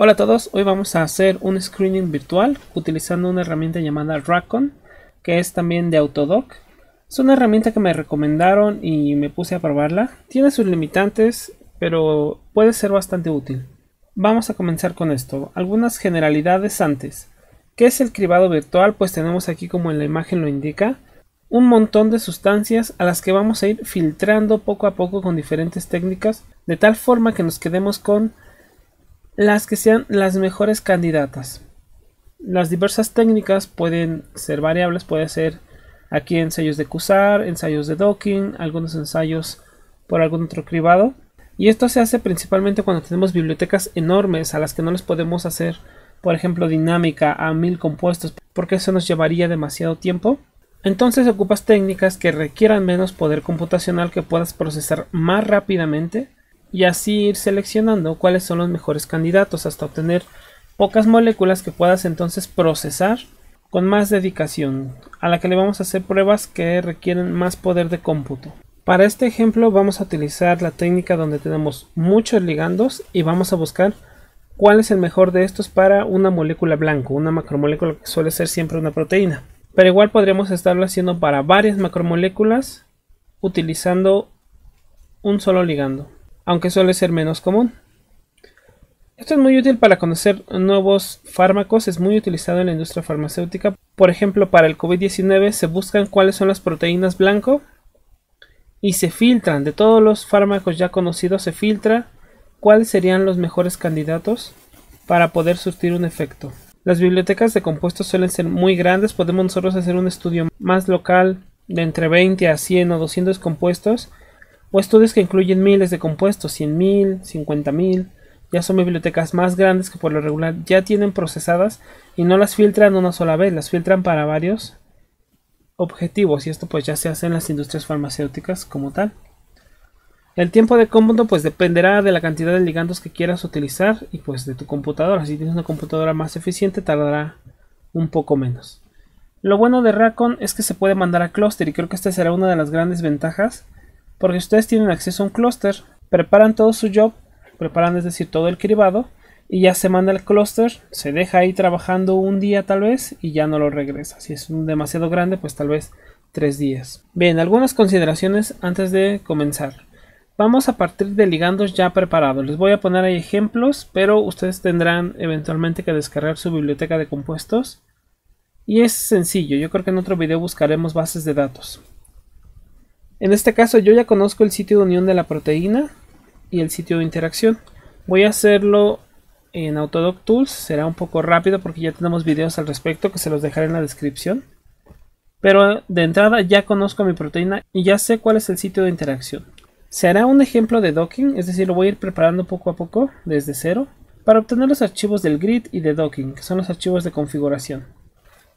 Hola a todos, hoy vamos a hacer un screening virtual utilizando una herramienta llamada Racon, que es también de Autodoc. Es una herramienta que me recomendaron y me puse a probarla. Tiene sus limitantes, pero puede ser bastante útil. Vamos a comenzar con esto. Algunas generalidades antes. ¿Qué es el cribado virtual? Pues tenemos aquí como en la imagen lo indica, un montón de sustancias a las que vamos a ir filtrando poco a poco con diferentes técnicas, de tal forma que nos quedemos con las que sean las mejores candidatas. Las diversas técnicas pueden ser variables, puede ser aquí ensayos de CUSAR, ensayos de docking, algunos ensayos por algún otro cribado. Y esto se hace principalmente cuando tenemos bibliotecas enormes a las que no les podemos hacer, por ejemplo, dinámica a mil compuestos, porque eso nos llevaría demasiado tiempo. Entonces ocupas técnicas que requieran menos poder computacional que puedas procesar más rápidamente y así ir seleccionando cuáles son los mejores candidatos hasta obtener pocas moléculas que puedas entonces procesar con más dedicación, a la que le vamos a hacer pruebas que requieren más poder de cómputo. Para este ejemplo vamos a utilizar la técnica donde tenemos muchos ligandos y vamos a buscar cuál es el mejor de estos para una molécula blanco, una macromolécula que suele ser siempre una proteína. Pero igual podríamos estarlo haciendo para varias macromoléculas utilizando un solo ligando aunque suele ser menos común. Esto es muy útil para conocer nuevos fármacos, es muy utilizado en la industria farmacéutica. Por ejemplo, para el COVID-19 se buscan cuáles son las proteínas blanco y se filtran, de todos los fármacos ya conocidos se filtra cuáles serían los mejores candidatos para poder surtir un efecto. Las bibliotecas de compuestos suelen ser muy grandes, podemos nosotros hacer un estudio más local de entre 20 a 100 o 200 compuestos o pues estudios que incluyen miles de compuestos, 100.000, 50.000. Ya son bibliotecas más grandes que por lo regular ya tienen procesadas y no las filtran una sola vez, las filtran para varios objetivos y esto pues ya se hace en las industrias farmacéuticas como tal. El tiempo de cómputo pues dependerá de la cantidad de ligandos que quieras utilizar y pues de tu computadora. Si tienes una computadora más eficiente tardará un poco menos. Lo bueno de Racon es que se puede mandar a cluster y creo que esta será una de las grandes ventajas porque ustedes tienen acceso a un clúster, preparan todo su job, preparan es decir todo el cribado, y ya se manda el clúster, se deja ahí trabajando un día tal vez y ya no lo regresa. Si es demasiado grande, pues tal vez tres días. Bien, algunas consideraciones antes de comenzar. Vamos a partir de ligandos ya preparados. Les voy a poner ahí ejemplos, pero ustedes tendrán eventualmente que descargar su biblioteca de compuestos. Y es sencillo, yo creo que en otro video buscaremos bases de datos. En este caso yo ya conozco el sitio de unión de la proteína y el sitio de interacción. Voy a hacerlo en Autodoc Tools, será un poco rápido porque ya tenemos videos al respecto que se los dejaré en la descripción. Pero de entrada ya conozco mi proteína y ya sé cuál es el sitio de interacción. Se hará un ejemplo de docking, es decir, lo voy a ir preparando poco a poco, desde cero, para obtener los archivos del grid y de docking, que son los archivos de configuración.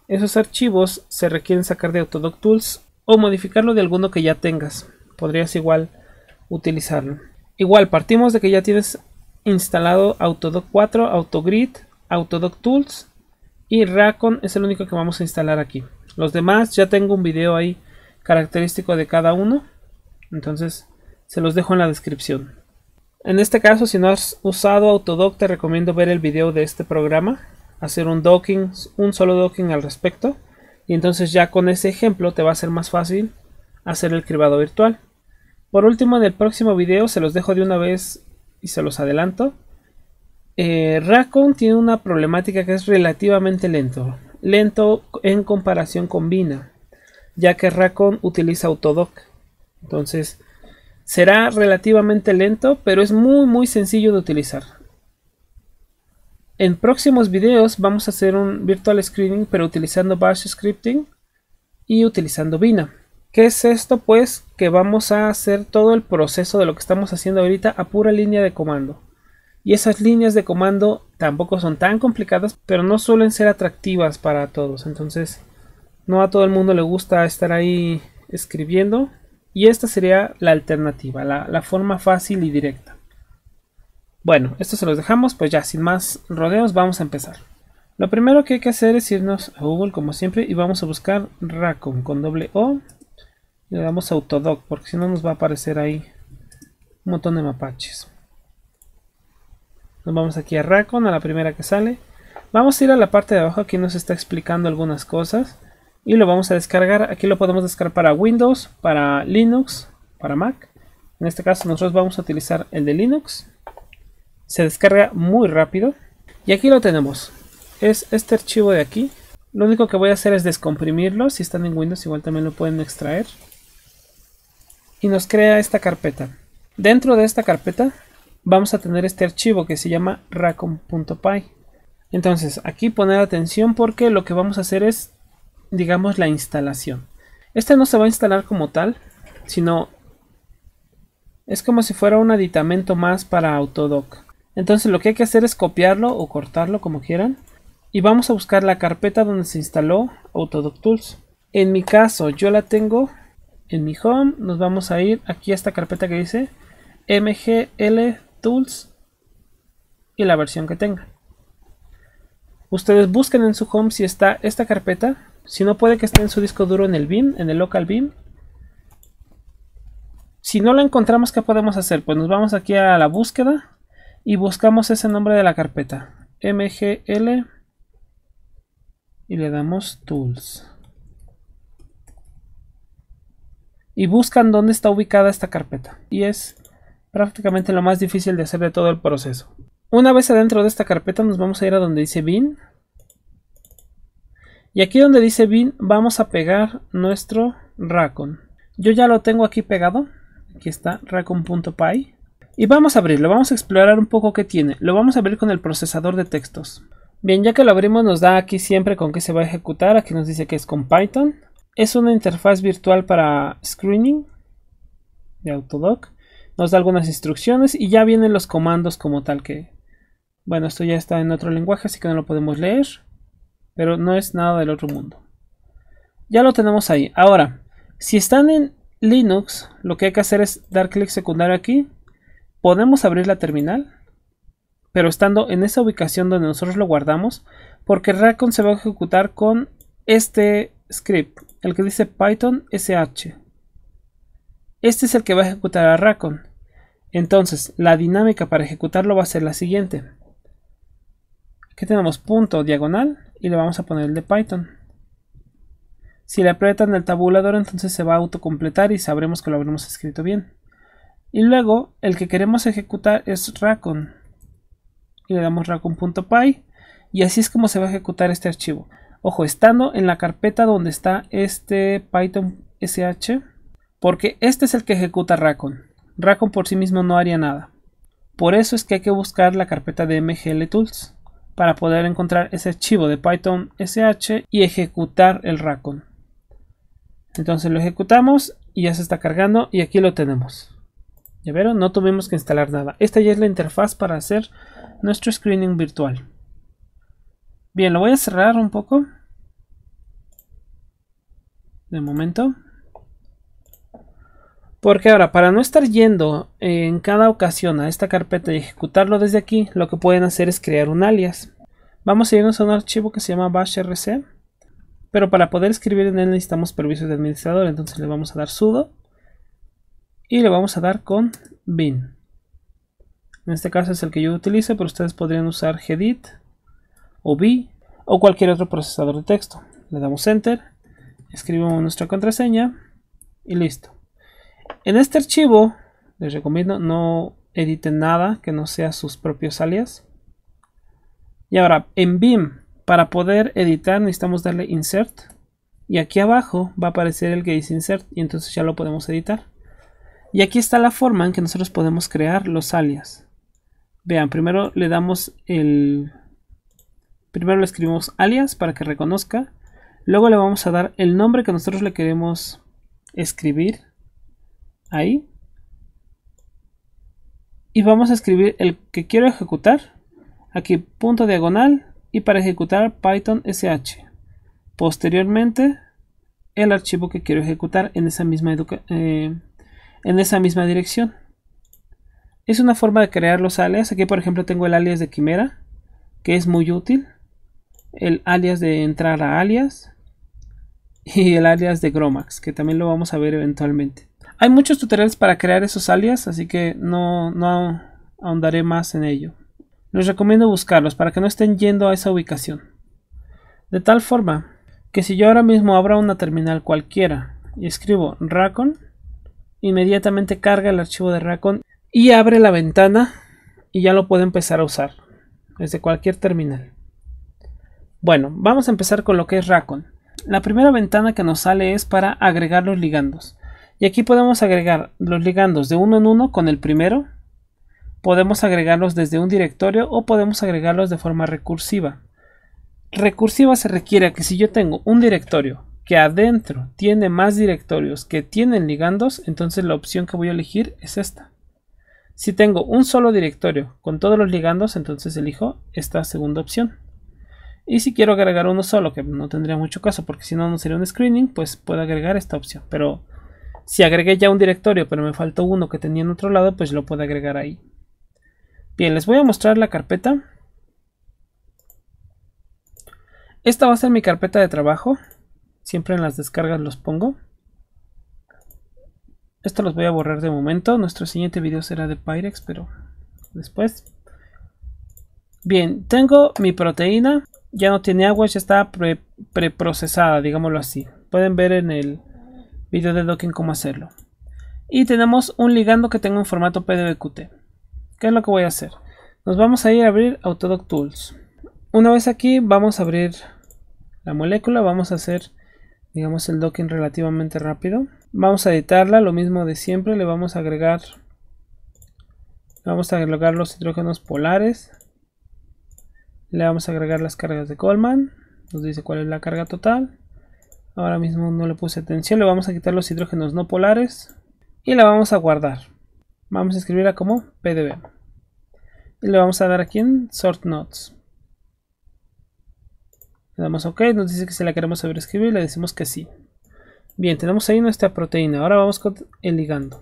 Esos archivos se requieren sacar de Autodoc Tools o modificarlo de alguno que ya tengas. Podrías igual utilizarlo. Igual, partimos de que ya tienes instalado Autodoc 4, Autogrid, Autodoc Tools y Racon es el único que vamos a instalar aquí. Los demás ya tengo un video ahí característico de cada uno. Entonces se los dejo en la descripción. En este caso, si no has usado Autodoc, te recomiendo ver el video de este programa, hacer un docking, un solo docking al respecto y entonces ya con ese ejemplo te va a ser más fácil hacer el cribado virtual. Por último, en el próximo video se los dejo de una vez y se los adelanto. Eh, tiene una problemática que es relativamente lento. Lento en comparación con Vina, ya que Racon utiliza Autodoc. Entonces, será relativamente lento, pero es muy muy sencillo de utilizar. En próximos videos vamos a hacer un virtual screening pero utilizando bash scripting y utilizando Vina. ¿Qué es esto? Pues que vamos a hacer todo el proceso de lo que estamos haciendo ahorita a pura línea de comando. Y esas líneas de comando tampoco son tan complicadas, pero no suelen ser atractivas para todos. Entonces, no a todo el mundo le gusta estar ahí escribiendo. Y esta sería la alternativa, la forma fácil y directa. Bueno, esto se los dejamos, pues ya sin más rodeos vamos a empezar. Lo primero que hay que hacer es irnos a Google como siempre y vamos a buscar Raccoon con doble O. Y le damos a Autodoc porque si no nos va a aparecer ahí un montón de mapaches. Nos vamos aquí a Raccoon, a la primera que sale. Vamos a ir a la parte de abajo, aquí nos está explicando algunas cosas. Y lo vamos a descargar, aquí lo podemos descargar para Windows, para Linux, para Mac. En este caso nosotros vamos a utilizar el de Linux se descarga muy rápido. Y aquí lo tenemos. Es este archivo de aquí. Lo único que voy a hacer es descomprimirlo. Si están en Windows igual también lo pueden extraer. Y nos crea esta carpeta. Dentro de esta carpeta vamos a tener este archivo que se llama racom.py. Entonces aquí poner atención porque lo que vamos a hacer es digamos la instalación. Este no se va a instalar como tal, sino es como si fuera un aditamento más para Autodoc. Entonces lo que hay que hacer es copiarlo o cortarlo como quieran. Y vamos a buscar la carpeta donde se instaló Autodoc Tools. En mi caso yo la tengo en mi home. Nos vamos a ir aquí a esta carpeta que dice MGL Tools y la versión que tenga. Ustedes busquen en su home si está esta carpeta. Si no puede que esté en su disco duro en el BIM, en el local BIM. Si no la encontramos, ¿qué podemos hacer? Pues nos vamos aquí a la búsqueda y buscamos ese nombre de la carpeta mgl y le damos tools y buscan dónde está ubicada esta carpeta y es prácticamente lo más difícil de hacer de todo el proceso una vez adentro de esta carpeta nos vamos a ir a donde dice bin y aquí donde dice bin vamos a pegar nuestro racon yo ya lo tengo aquí pegado aquí está racon.py y vamos a abrirlo, vamos a explorar un poco qué tiene. Lo vamos a abrir con el procesador de textos. Bien, ya que lo abrimos nos da aquí siempre con qué se va a ejecutar. Aquí nos dice que es con Python. Es una interfaz virtual para screening de Autodoc. Nos da algunas instrucciones y ya vienen los comandos como tal que... Bueno, esto ya está en otro lenguaje, así que no lo podemos leer. Pero no es nada del otro mundo. Ya lo tenemos ahí. Ahora, si están en Linux, lo que hay que hacer es dar clic secundario aquí podemos abrir la terminal, pero estando en esa ubicación donde nosotros lo guardamos, porque Raccoon se va a ejecutar con este script, el que dice Python sh. Este es el que va a ejecutar a Raccoon. Entonces, la dinámica para ejecutarlo va a ser la siguiente. Aquí tenemos punto diagonal y le vamos a poner el de Python. Si le aprietan el tabulador, entonces se va a autocompletar y sabremos que lo habremos escrito bien. Y luego el que queremos ejecutar es racon. Y le damos racon.py. Y así es como se va a ejecutar este archivo. Ojo, estando en la carpeta donde está este Python sh. Porque este es el que ejecuta racon. Racon por sí mismo no haría nada. Por eso es que hay que buscar la carpeta de mgltools para poder encontrar ese archivo de Python sh y ejecutar el racon. Entonces lo ejecutamos y ya se está cargando y aquí lo tenemos. ¿Ya vieron? No tuvimos que instalar nada. Esta ya es la interfaz para hacer nuestro screening virtual. Bien, lo voy a cerrar un poco. De momento. Porque ahora, para no estar yendo en cada ocasión a esta carpeta y ejecutarlo desde aquí, lo que pueden hacer es crear un alias. Vamos a irnos a un archivo que se llama bashrc. Pero para poder escribir en él necesitamos permisos de administrador, entonces le vamos a dar sudo y le vamos a dar con bin. En este caso es el que yo utilizo, pero ustedes podrían usar gedit o vi, o cualquier otro procesador de texto. Le damos enter, escribimos nuestra contraseña y listo. En este archivo les recomiendo no editen nada que no sea sus propios alias. Y ahora en BIM para poder editar necesitamos darle insert y aquí abajo va a aparecer el que dice insert y entonces ya lo podemos editar. Y aquí está la forma en que nosotros podemos crear los alias. Vean, primero le damos el... Primero le escribimos alias para que reconozca. Luego le vamos a dar el nombre que nosotros le queremos escribir. Ahí. Y vamos a escribir el que quiero ejecutar. Aquí punto diagonal. Y para ejecutar Python SH. Posteriormente el archivo que quiero ejecutar en esa misma educación. Eh, en esa misma dirección. Es una forma de crear los alias. Aquí por ejemplo tengo el alias de quimera, que es muy útil. El alias de entrar a alias. Y el alias de Gromax, que también lo vamos a ver eventualmente. Hay muchos tutoriales para crear esos alias, así que no, no ahondaré más en ello. Les recomiendo buscarlos para que no estén yendo a esa ubicación. De tal forma que si yo ahora mismo abro una terminal cualquiera y escribo racon Inmediatamente carga el archivo de Racon y abre la ventana y ya lo puede empezar a usar desde cualquier terminal. Bueno, vamos a empezar con lo que es Racon. La primera ventana que nos sale es para agregar los ligandos. Y aquí podemos agregar los ligandos de uno en uno con el primero. Podemos agregarlos desde un directorio o podemos agregarlos de forma recursiva. Recursiva se requiere que si yo tengo un directorio que adentro tiene más directorios que tienen ligandos, entonces la opción que voy a elegir es esta. Si tengo un solo directorio con todos los ligandos, entonces elijo esta segunda opción. Y si quiero agregar uno solo, que no tendría mucho caso porque si no, no sería un screening, pues puedo agregar esta opción. Pero si agregué ya un directorio, pero me faltó uno que tenía en otro lado, pues lo puedo agregar ahí. Bien, les voy a mostrar la carpeta. Esta va a ser mi carpeta de trabajo. Siempre en las descargas los pongo. Esto los voy a borrar de momento. Nuestro siguiente video será de Pyrex, pero después. Bien, tengo mi proteína. Ya no tiene agua, ya está preprocesada, digámoslo así. Pueden ver en el video de docking cómo hacerlo. Y tenemos un ligando que tengo en formato PDBQT. ¿Qué es lo que voy a hacer? Nos vamos a ir a abrir Autodoc Tools. Una vez aquí vamos a abrir la molécula, vamos a hacer digamos el docking relativamente rápido vamos a editarla lo mismo de siempre le vamos a agregar vamos a agregar los hidrógenos polares le vamos a agregar las cargas de Coleman nos dice cuál es la carga total ahora mismo no le puse atención le vamos a quitar los hidrógenos no polares y la vamos a guardar vamos a escribirla como pdb y le vamos a dar aquí en sort Notes. Le damos OK, nos dice que si la queremos sobreescribir, le decimos que sí. Bien, tenemos ahí nuestra proteína. Ahora vamos con el ligando.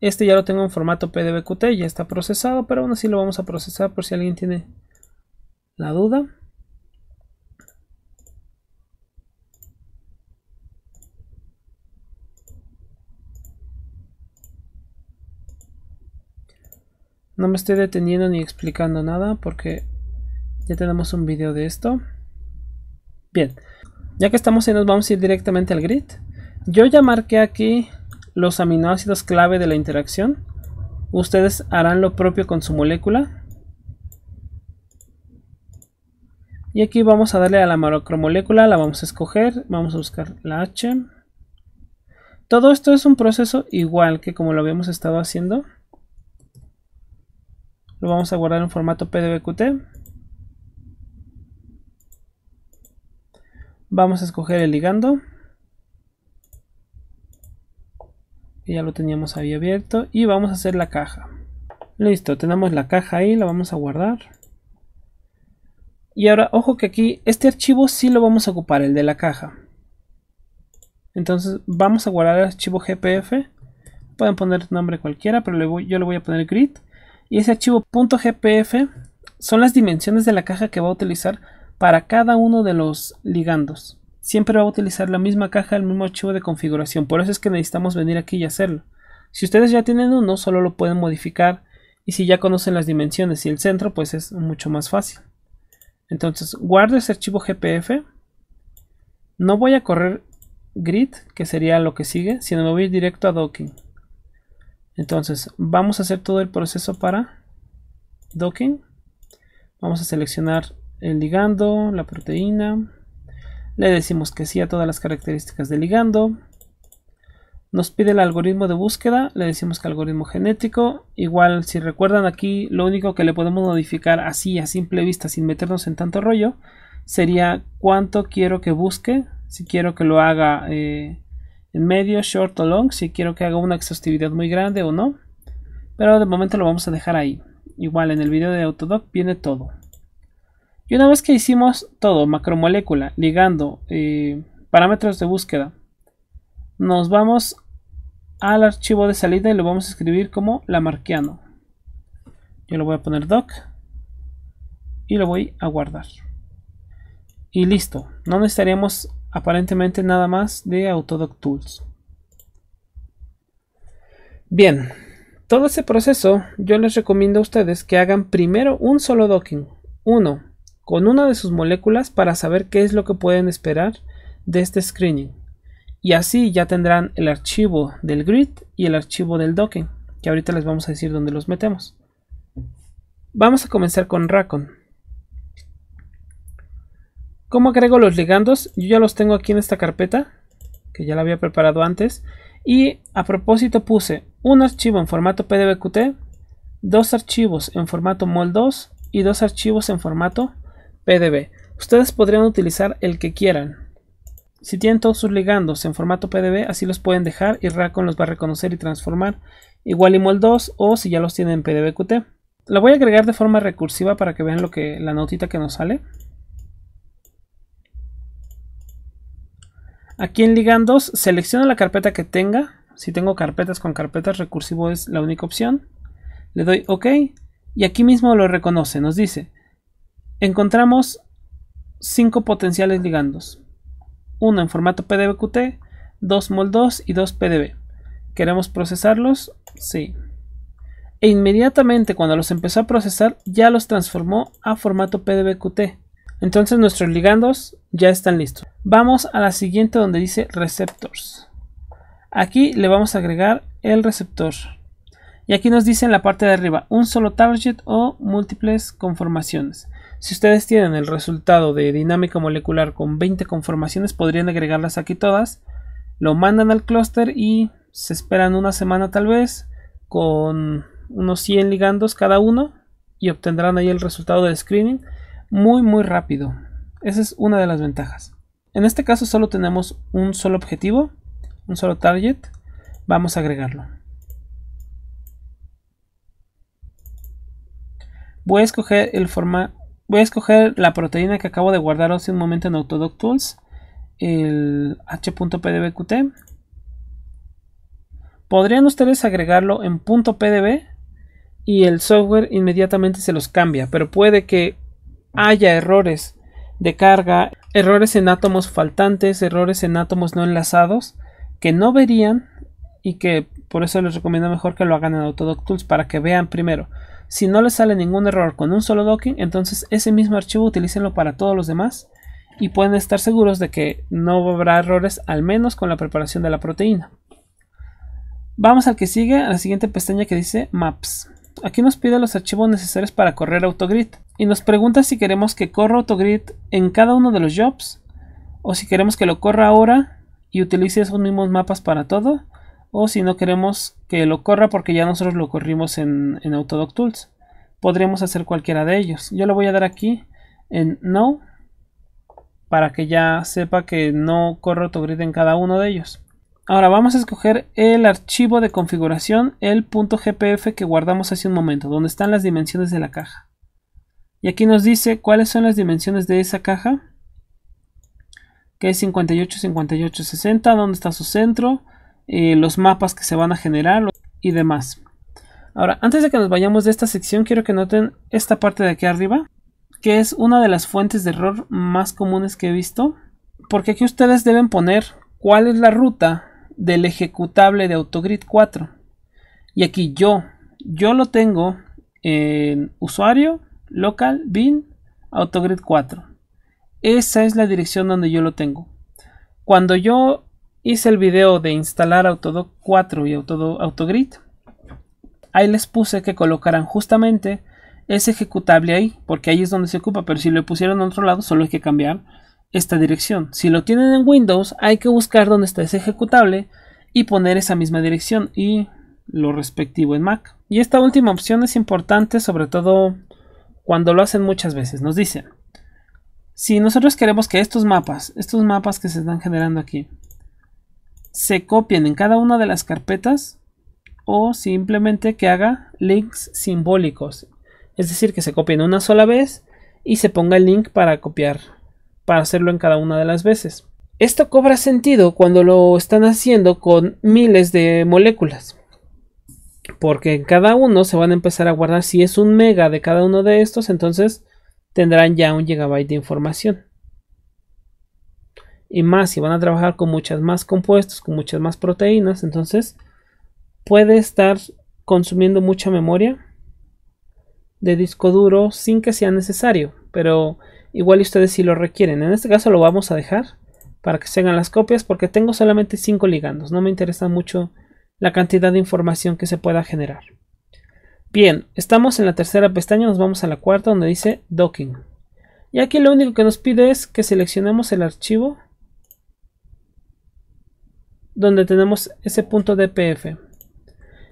Este ya lo tengo en formato PDBQT, ya está procesado, pero aún así lo vamos a procesar por si alguien tiene la duda. No me estoy deteniendo ni explicando nada porque ya tenemos un video de esto. Bien, ya que estamos ahí nos vamos a ir directamente al grid. Yo ya marqué aquí los aminoácidos clave de la interacción. Ustedes harán lo propio con su molécula. Y aquí vamos a darle a la macromolécula, la vamos a escoger, vamos a buscar la H. Todo esto es un proceso igual que como lo habíamos estado haciendo. Lo vamos a guardar en formato PDBQT. Vamos a escoger el ligando. ya lo teníamos ahí abierto. Y vamos a hacer la caja. Listo, tenemos la caja ahí, la vamos a guardar. Y ahora, ojo que aquí, este archivo sí lo vamos a ocupar, el de la caja. Entonces vamos a guardar el archivo GPF. Pueden poner nombre cualquiera, pero yo le voy a poner grid. Y ese archivo .gpf son las dimensiones de la caja que va a utilizar para cada uno de los ligandos. Siempre va a utilizar la misma caja, el mismo archivo de configuración. Por eso es que necesitamos venir aquí y hacerlo. Si ustedes ya tienen uno, solo lo pueden modificar. Y si ya conocen las dimensiones y el centro, pues es mucho más fácil. Entonces, guardo ese archivo GPF. No voy a correr grid, que sería lo que sigue, sino me voy directo a docking. Entonces, vamos a hacer todo el proceso para docking. Vamos a seleccionar el ligando, la proteína. Le decimos que sí a todas las características del ligando. Nos pide el algoritmo de búsqueda, le decimos que algoritmo genético. Igual, si recuerdan aquí, lo único que le podemos modificar así a simple vista, sin meternos en tanto rollo, sería cuánto quiero que busque. Si quiero que lo haga eh, en medio, short o long, si quiero que haga una exhaustividad muy grande o no. Pero de momento lo vamos a dejar ahí. Igual en el video de Autodoc viene todo. Y una vez que hicimos todo, macromolécula, ligando, eh, parámetros de búsqueda, nos vamos al archivo de salida y lo vamos a escribir como lamarquiano. Yo lo voy a poner doc y lo voy a guardar. Y listo, no necesitaríamos aparentemente nada más de Autodoc Tools. Bien, todo ese proceso yo les recomiendo a ustedes que hagan primero un solo docking. Uno, con una de sus moléculas para saber qué es lo que pueden esperar de este screening. Y así ya tendrán el archivo del grid y el archivo del docking, que ahorita les vamos a decir dónde los metemos. Vamos a comenzar con Racon. ¿Cómo agrego los ligandos? Yo ya los tengo aquí en esta carpeta, que ya la había preparado antes. Y a propósito puse un archivo en formato PDBQT, dos archivos en formato MOL2 y dos archivos en formato PDB. Ustedes podrían utilizar el que quieran. Si tienen todos sus ligandos en formato PDB, así los pueden dejar y Racon los va a reconocer y transformar, igual y MOL2 o si ya los tienen en PDBQT. La voy a agregar de forma recursiva para que vean lo que, la notita que nos sale. Aquí en ligandos, selecciono la carpeta que tenga. Si tengo carpetas con carpetas, recursivo es la única opción. Le doy OK y aquí mismo lo reconoce, nos dice Encontramos cinco potenciales ligandos, uno en formato PDBQT, 2 MOL2 y 2 PDB. ¿Queremos procesarlos? Sí. E inmediatamente cuando los empezó a procesar ya los transformó a formato PDBQT. Entonces nuestros ligandos ya están listos. Vamos a la siguiente donde dice receptors. Aquí le vamos a agregar el receptor. Y aquí nos dice en la parte de arriba un solo target o múltiples conformaciones. Si ustedes tienen el resultado de dinámica molecular con 20 conformaciones, podrían agregarlas aquí todas. Lo mandan al clúster y se esperan una semana tal vez con unos 100 ligandos cada uno y obtendrán ahí el resultado del screening muy muy rápido. Esa es una de las ventajas. En este caso solo tenemos un solo objetivo, un solo target. Vamos a agregarlo. Voy a escoger el, formato voy a escoger la proteína que acabo de guardar hace un momento en Autodoc Tools, el h.pdbqt. Podrían ustedes agregarlo en .pdb y el software inmediatamente se los cambia, pero puede que haya errores de carga, errores en átomos faltantes, errores en átomos no enlazados que no verían y que por eso les recomiendo mejor que lo hagan en Autodoc Tools para que vean primero. Si no les sale ningún error con un solo docking, entonces ese mismo archivo utilicenlo para todos los demás y pueden estar seguros de que no habrá errores, al menos con la preparación de la proteína. Vamos al que sigue, a la siguiente pestaña que dice Maps. Aquí nos pide los archivos necesarios para correr Autogrid y nos pregunta si queremos que corra Autogrid en cada uno de los jobs o si queremos que lo corra ahora y utilice esos mismos mapas para todo o si no queremos que lo corra porque ya nosotros lo corrimos en, en Autodoc Tools. Podríamos hacer cualquiera de ellos. Yo le voy a dar aquí en No para que ya sepa que no corre autogrid en cada uno de ellos. Ahora vamos a escoger el archivo de configuración, el .gpf que guardamos hace un momento, donde están las dimensiones de la caja. Y aquí nos dice cuáles son las dimensiones de esa caja, que es 58, 58, 60, dónde está su centro, eh, los mapas que se van a generar y demás. Ahora, antes de que nos vayamos de esta sección, quiero que noten esta parte de aquí arriba, que es una de las fuentes de error más comunes que he visto, porque aquí ustedes deben poner cuál es la ruta del ejecutable de Autogrid 4. Y aquí yo, yo lo tengo en usuario, local, bin, Autogrid 4. Esa es la dirección donde yo lo tengo. Cuando yo Hice el video de instalar Autodoc 4 y Autodoc Autogrid. Ahí les puse que colocaran justamente ese ejecutable ahí, porque ahí es donde se ocupa, pero si lo pusieron en otro lado, solo hay que cambiar esta dirección. Si lo tienen en Windows, hay que buscar dónde está ese ejecutable y poner esa misma dirección y lo respectivo en Mac. Y esta última opción es importante, sobre todo cuando lo hacen muchas veces. Nos dicen, si nosotros queremos que estos mapas, estos mapas que se están generando aquí, se copien en cada una de las carpetas o simplemente que haga links simbólicos. Es decir, que se copien una sola vez y se ponga el link para copiar, para hacerlo en cada una de las veces. Esto cobra sentido cuando lo están haciendo con miles de moléculas. Porque en cada uno se van a empezar a guardar. Si es un mega de cada uno de estos, entonces tendrán ya un gigabyte de información y más si van a trabajar con muchas más compuestos, con muchas más proteínas, entonces puede estar consumiendo mucha memoria de disco duro sin que sea necesario, pero igual ustedes si lo requieren. En este caso lo vamos a dejar para que se hagan las copias porque tengo solamente 5 ligandos, no me interesa mucho la cantidad de información que se pueda generar. Bien, estamos en la tercera pestaña, nos vamos a la cuarta donde dice Docking. Y aquí lo único que nos pide es que seleccionemos el archivo donde tenemos ese punto dpf.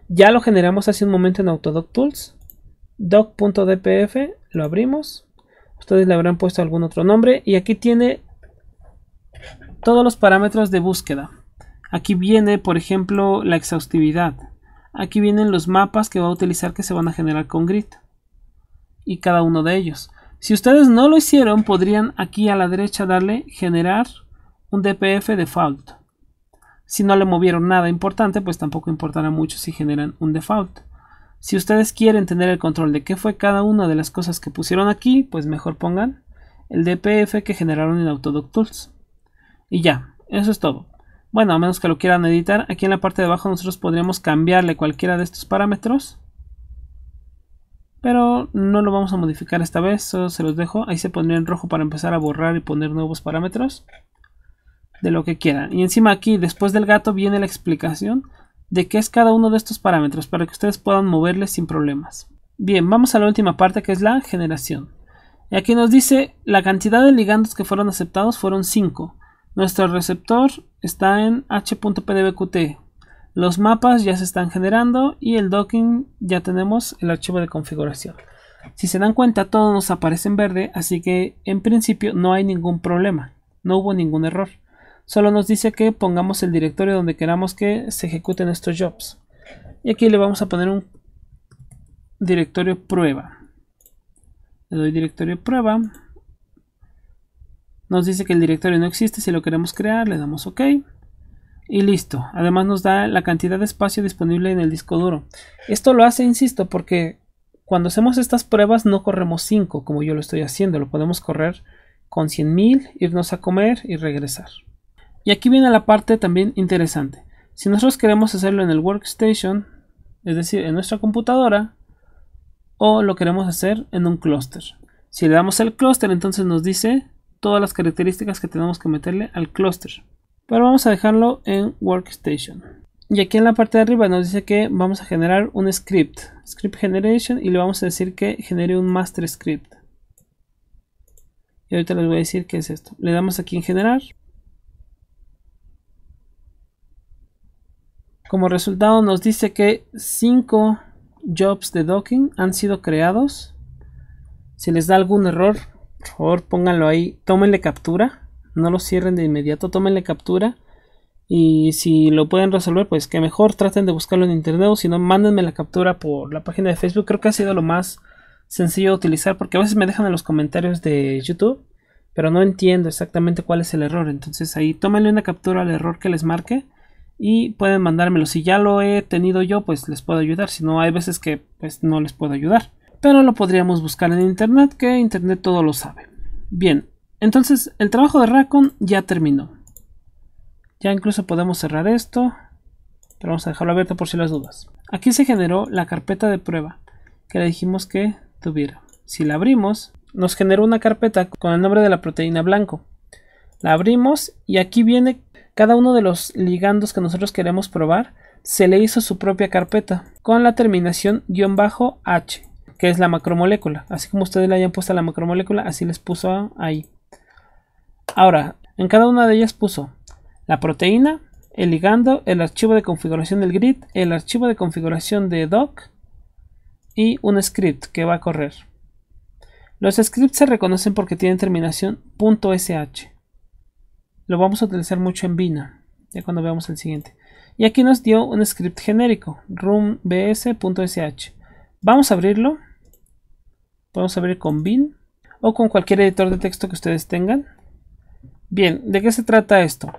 Ya lo generamos hace un momento en Autodoc Tools. Doc.dpf, lo abrimos. Ustedes le habrán puesto algún otro nombre. Y aquí tiene todos los parámetros de búsqueda. Aquí viene, por ejemplo, la exhaustividad. Aquí vienen los mapas que va a utilizar que se van a generar con grid. Y cada uno de ellos. Si ustedes no lo hicieron, podrían aquí a la derecha darle generar un DPF default. Si no le movieron nada importante, pues tampoco importará mucho si generan un default. Si ustedes quieren tener el control de qué fue cada una de las cosas que pusieron aquí, pues mejor pongan el DPF que generaron en Autodoc Tools. Y ya, eso es todo. Bueno, a menos que lo quieran editar, aquí en la parte de abajo nosotros podríamos cambiarle cualquiera de estos parámetros. Pero no lo vamos a modificar esta vez, solo se los dejo. Ahí se pondría en rojo para empezar a borrar y poner nuevos parámetros de lo que quieran. Y encima aquí, después del gato, viene la explicación de qué es cada uno de estos parámetros para que ustedes puedan moverles sin problemas. Bien, vamos a la última parte que es la generación. Y aquí nos dice la cantidad de ligandos que fueron aceptados fueron 5. Nuestro receptor está en h.pdbqt. Los mapas ya se están generando y el docking ya tenemos el archivo de configuración. Si se dan cuenta, todo nos aparece en verde, así que en principio no hay ningún problema, no hubo ningún error solo nos dice que pongamos el directorio donde queramos que se ejecuten estos jobs. Y aquí le vamos a poner un directorio prueba. Le doy directorio prueba. Nos dice que el directorio no existe, si lo queremos crear le damos OK. Y listo. Además nos da la cantidad de espacio disponible en el disco duro. Esto lo hace, insisto, porque cuando hacemos estas pruebas no corremos 5 como yo lo estoy haciendo. Lo podemos correr con 100.000, irnos a comer y regresar. Y aquí viene la parte también interesante. Si nosotros queremos hacerlo en el workstation, es decir, en nuestra computadora, o lo queremos hacer en un clúster. Si le damos el clúster, entonces nos dice todas las características que tenemos que meterle al clúster. Pero vamos a dejarlo en workstation. Y aquí en la parte de arriba nos dice que vamos a generar un script. Script generation y le vamos a decir que genere un master script. Y ahorita les voy a decir que es esto. Le damos aquí en generar. Como resultado nos dice que 5 jobs de docking han sido creados. Si les da algún error, por favor pónganlo ahí, tómenle captura, no lo cierren de inmediato, tómenle captura. Y si lo pueden resolver, pues que mejor traten de buscarlo en internet o si no, mándenme la captura por la página de Facebook. Creo que ha sido lo más sencillo de utilizar porque a veces me dejan en los comentarios de YouTube, pero no entiendo exactamente cuál es el error. Entonces ahí tómenle una captura al error que les marque y pueden mandármelo. Si ya lo he tenido yo, pues les puedo ayudar. Si no, hay veces que pues no les puedo ayudar. Pero lo podríamos buscar en internet, que internet todo lo sabe. Bien, entonces el trabajo de Racon ya terminó. Ya incluso podemos cerrar esto. Pero vamos a dejarlo abierto por si las dudas. Aquí se generó la carpeta de prueba que le dijimos que tuviera. Si la abrimos, nos generó una carpeta con el nombre de la proteína blanco. La abrimos y aquí viene cada uno de los ligandos que nosotros queremos probar se le hizo su propia carpeta con la terminación H, que es la macromolécula. Así como ustedes le hayan puesto la macromolécula, así les puso ahí. Ahora, en cada una de ellas puso la proteína, el ligando, el archivo de configuración del grid, el archivo de configuración de doc y un script que va a correr. Los scripts se reconocen porque tienen terminación .sh. Lo vamos a utilizar mucho en Vina, ya cuando veamos el siguiente. Y aquí nos dio un script genérico, roombs.sh. Vamos a abrirlo. Podemos abrir con bin o con cualquier editor de texto que ustedes tengan. Bien, ¿de qué se trata esto?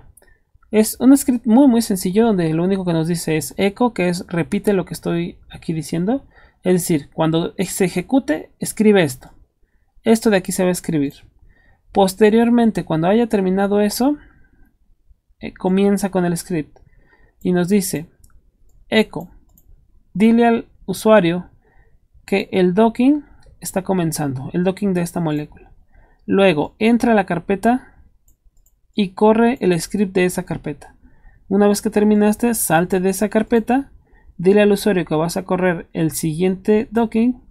Es un script muy muy sencillo donde lo único que nos dice es echo, que es repite lo que estoy aquí diciendo. Es decir, cuando se ejecute, escribe esto. Esto de aquí se va a escribir. Posteriormente, cuando haya terminado eso, eh, comienza con el script y nos dice echo, dile al usuario que el docking está comenzando, el docking de esta molécula. Luego entra a la carpeta y corre el script de esa carpeta. Una vez que terminaste, salte de esa carpeta, dile al usuario que vas a correr el siguiente docking,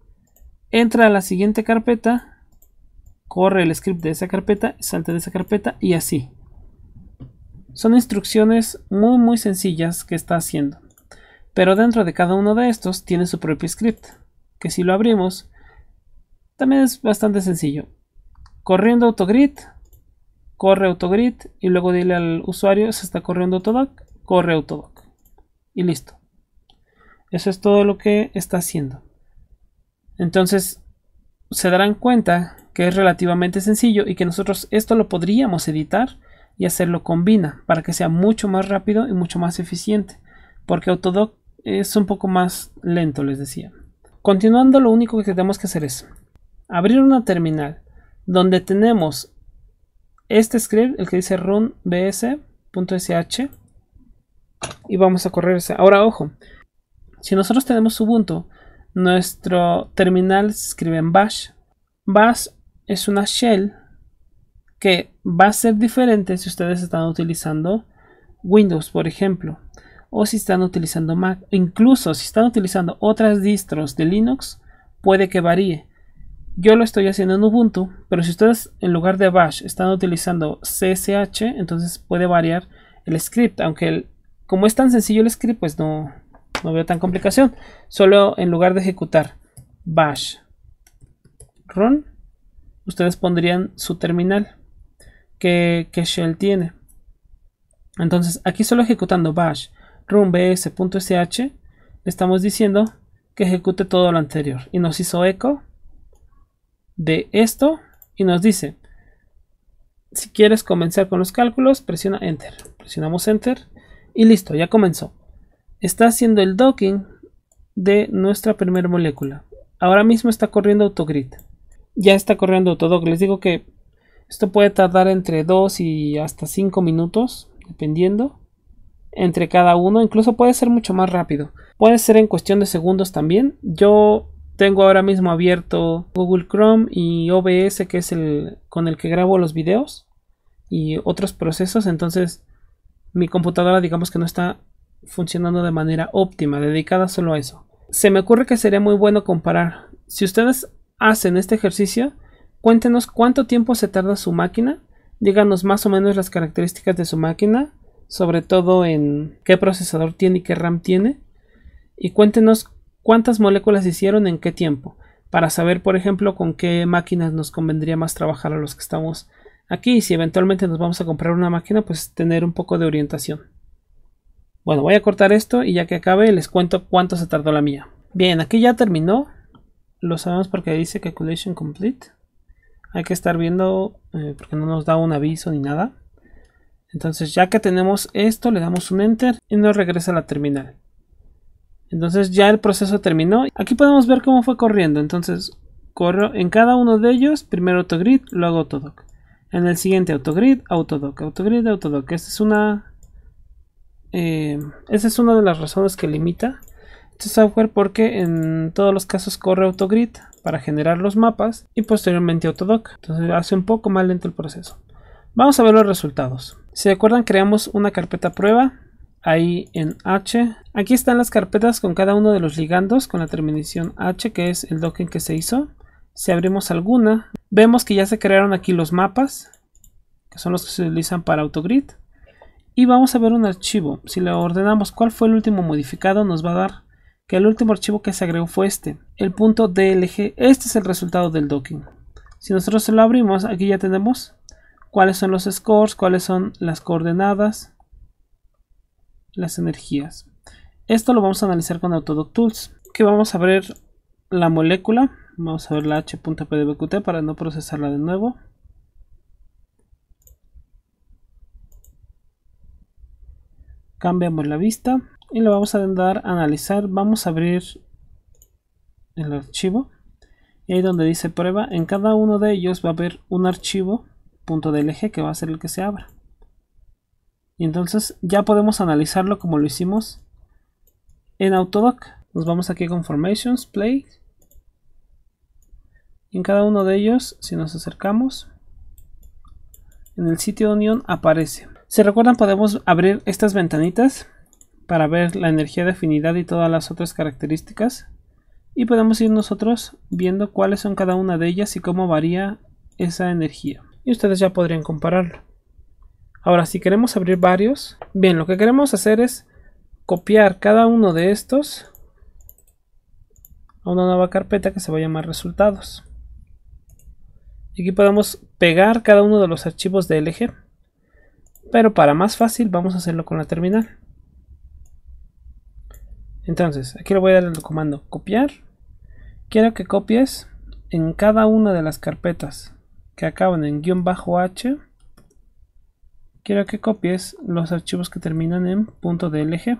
entra a la siguiente carpeta corre el script de esa carpeta, salta de esa carpeta y así. Son instrucciones muy muy sencillas que está haciendo. Pero dentro de cada uno de estos tiene su propio script, que si lo abrimos, también es bastante sencillo. Corriendo autogrid, corre autogrid y luego dile al usuario se está corriendo autodoc, corre autodoc. Y listo. Eso es todo lo que está haciendo. Entonces, se darán cuenta que es relativamente sencillo y que nosotros esto lo podríamos editar y hacerlo combina para que sea mucho más rápido y mucho más eficiente porque Autodoc es un poco más lento les decía continuando lo único que tenemos que hacer es abrir una terminal donde tenemos este script el que dice run bs.sh y vamos a correrse ahora ojo si nosotros tenemos Ubuntu nuestro terminal se escribe en bash bash es una shell que va a ser diferente si ustedes están utilizando Windows, por ejemplo, o si están utilizando Mac, incluso si están utilizando otras distros de Linux, puede que varíe. Yo lo estoy haciendo en Ubuntu, pero si ustedes en lugar de bash están utilizando CSH, entonces puede variar el script, aunque como es tan sencillo el script, pues no, no veo tan complicación. Solo en lugar de ejecutar bash run ustedes pondrían su terminal que, Shell tiene. Entonces, aquí solo ejecutando bash run bs.sh, le estamos diciendo que ejecute todo lo anterior. Y nos hizo eco de esto y nos dice, si quieres comenzar con los cálculos, presiona Enter. Presionamos Enter y listo, ya comenzó. Está haciendo el docking de nuestra primera molécula. Ahora mismo está corriendo Autogrid ya está corriendo todo. Les digo que esto puede tardar entre 2 y hasta 5 minutos, dependiendo, entre cada uno. Incluso puede ser mucho más rápido. Puede ser en cuestión de segundos también. Yo tengo ahora mismo abierto Google Chrome y OBS, que es el con el que grabo los videos y otros procesos. Entonces, mi computadora, digamos que no está funcionando de manera óptima, dedicada solo a eso. Se me ocurre que sería muy bueno comparar. Si ustedes hacen este ejercicio, cuéntenos cuánto tiempo se tarda su máquina, díganos más o menos las características de su máquina, sobre todo en qué procesador tiene y qué RAM tiene, y cuéntenos cuántas moléculas hicieron en qué tiempo, para saber, por ejemplo, con qué máquinas nos convendría más trabajar a los que estamos aquí, y si eventualmente nos vamos a comprar una máquina, pues tener un poco de orientación. Bueno, voy a cortar esto y ya que acabe les cuento cuánto se tardó la mía. Bien, aquí ya terminó lo sabemos porque dice calculation complete. Hay que estar viendo eh, porque no nos da un aviso ni nada. Entonces ya que tenemos esto, le damos un enter y nos regresa a la terminal. Entonces ya el proceso terminó. Aquí podemos ver cómo fue corriendo. Entonces corro en cada uno de ellos, primero autogrid, luego autodoc. En el siguiente autogrid, autodoc, autogrid, autodoc. Esta es una, eh, es una de las razones que limita este software porque en todos los casos corre Autogrid para generar los mapas y posteriormente Autodoc. Entonces hace un poco más lento el proceso. Vamos a ver los resultados. Si acuerdan, creamos una carpeta prueba ahí en H. Aquí están las carpetas con cada uno de los ligandos con la terminación H que es el docking que se hizo. Si abrimos alguna, vemos que ya se crearon aquí los mapas, que son los que se utilizan para Autogrid. Y vamos a ver un archivo. Si le ordenamos cuál fue el último modificado, nos va a dar que el último archivo que se agregó fue este, el punto .dlg. Este es el resultado del docking. Si nosotros lo abrimos, aquí ya tenemos cuáles son los scores, cuáles son las coordenadas, las energías. Esto lo vamos a analizar con Autodoc Tools, que vamos a ver la molécula, vamos a ver la h.pdbqt para no procesarla de nuevo. Cambiamos la vista y lo vamos a dar a analizar vamos a abrir el archivo y ahí donde dice prueba en cada uno de ellos va a haber un archivo .dlg que va a ser el que se abra y entonces ya podemos analizarlo como lo hicimos en Autodoc nos vamos aquí con Formations, Play y en cada uno de ellos si nos acercamos en el sitio de unión aparece si recuerdan podemos abrir estas ventanitas para ver la energía de afinidad y todas las otras características. Y podemos ir nosotros viendo cuáles son cada una de ellas y cómo varía esa energía. Y ustedes ya podrían compararlo. Ahora, si queremos abrir varios, bien, lo que queremos hacer es copiar cada uno de estos a una nueva carpeta que se va a llamar resultados. Y aquí podemos pegar cada uno de los archivos de LG. Pero para más fácil vamos a hacerlo con la terminal. Entonces, aquí le voy a dar el comando copiar. Quiero que copies en cada una de las carpetas que acaban en guión bajo h. Quiero que copies los archivos que terminan en .dlg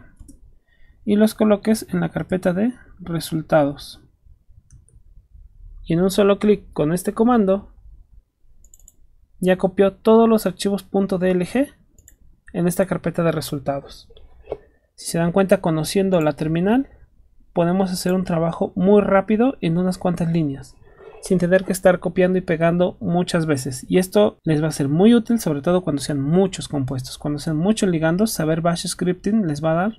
y los coloques en la carpeta de resultados. Y en un solo clic con este comando ya copió todos los archivos .dlg en esta carpeta de resultados. Si se dan cuenta, conociendo la terminal, podemos hacer un trabajo muy rápido en unas cuantas líneas, sin tener que estar copiando y pegando muchas veces. Y esto les va a ser muy útil, sobre todo cuando sean muchos compuestos. Cuando sean muchos ligandos, saber bash scripting les va a dar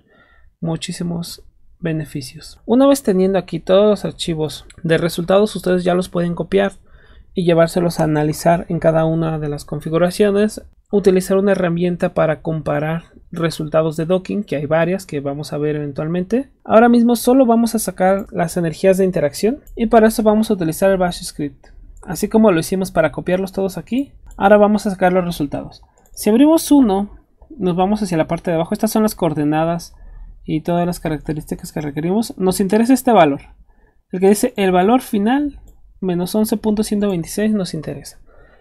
muchísimos beneficios. Una vez teniendo aquí todos los archivos de resultados, ustedes ya los pueden copiar y llevárselos a analizar en cada una de las configuraciones, utilizar una herramienta para comparar resultados de docking, que hay varias que vamos a ver eventualmente. Ahora mismo solo vamos a sacar las energías de interacción y para eso vamos a utilizar el bash script. Así como lo hicimos para copiarlos todos aquí, ahora vamos a sacar los resultados. Si abrimos uno, nos vamos hacia la parte de abajo. Estas son las coordenadas y todas las características que requerimos. Nos interesa este valor. El que dice el valor final menos 11.126 nos interesa.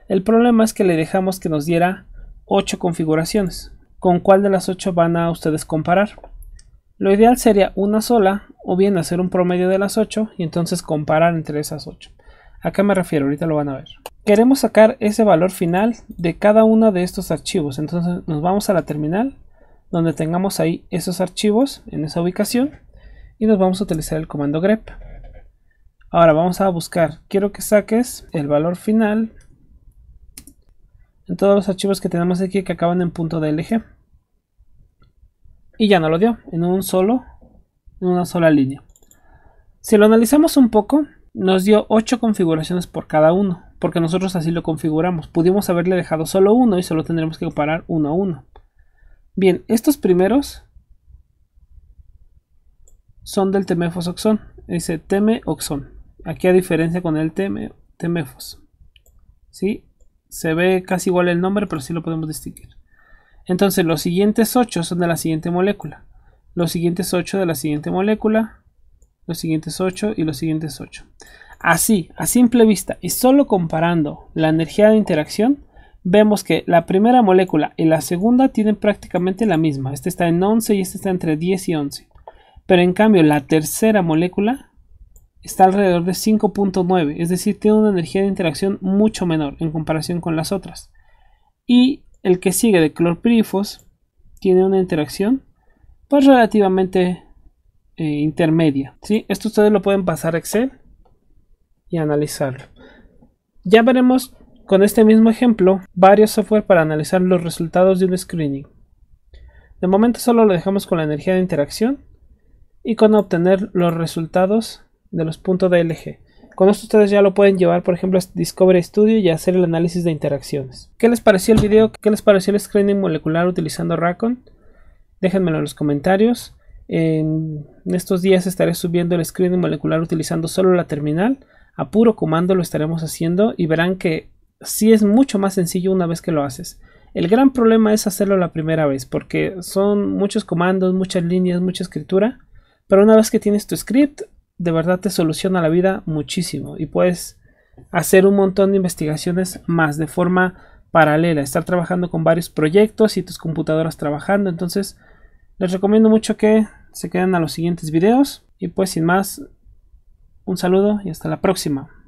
El problema es que le dejamos que nos diera 8 configuraciones con cuál de las 8 van a ustedes comparar. Lo ideal sería una sola o bien hacer un promedio de las 8 y entonces comparar entre esas ocho ¿A qué me refiero? Ahorita lo van a ver. Queremos sacar ese valor final de cada uno de estos archivos. Entonces nos vamos a la terminal donde tengamos ahí esos archivos en esa ubicación y nos vamos a utilizar el comando grep. Ahora vamos a buscar, quiero que saques el valor final en todos los archivos que tenemos aquí que acaban en punto .dlg y ya no lo dio en un solo en una sola línea si lo analizamos un poco nos dio 8 configuraciones por cada uno porque nosotros así lo configuramos pudimos haberle dejado solo uno y solo tendremos que comparar uno a uno bien estos primeros son del temefos oxón dice teme oxón aquí a diferencia con el temefos ¿Sí? Se ve casi igual el nombre, pero sí lo podemos distinguir. Entonces, los siguientes 8 son de la siguiente molécula. Los siguientes 8 de la siguiente molécula. Los siguientes 8 y los siguientes 8. Así, a simple vista y solo comparando la energía de interacción, vemos que la primera molécula y la segunda tienen prácticamente la misma. Este está en 11 y este está entre 10 y 11. Pero en cambio, la tercera molécula está alrededor de 5.9, es decir, tiene una energía de interacción mucho menor en comparación con las otras. Y el que sigue de clorpirifos tiene una interacción pues relativamente eh, intermedia. Si Esto ustedes lo pueden pasar a Excel y analizarlo. Ya veremos con este mismo ejemplo varios software para analizar los resultados de un screening. De momento solo lo dejamos con la energía de interacción y con obtener los resultados de los puntos DLG. Con esto ustedes ya lo pueden llevar por ejemplo a Discovery Studio y hacer el análisis de interacciones. ¿Qué les pareció el video? ¿Qué les pareció el screening molecular utilizando Racon? Déjenmelo en los comentarios. En estos días estaré subiendo el screening molecular utilizando solo la terminal. A puro comando lo estaremos haciendo y verán que sí es mucho más sencillo una vez que lo haces. El gran problema es hacerlo la primera vez porque son muchos comandos, muchas líneas, mucha escritura. Pero una vez que tienes tu script, de verdad te soluciona la vida muchísimo y puedes hacer un montón de investigaciones más de forma paralela, estar trabajando con varios proyectos y tus computadoras trabajando. Entonces, les recomiendo mucho que se queden a los siguientes videos y pues sin más, un saludo y hasta la próxima.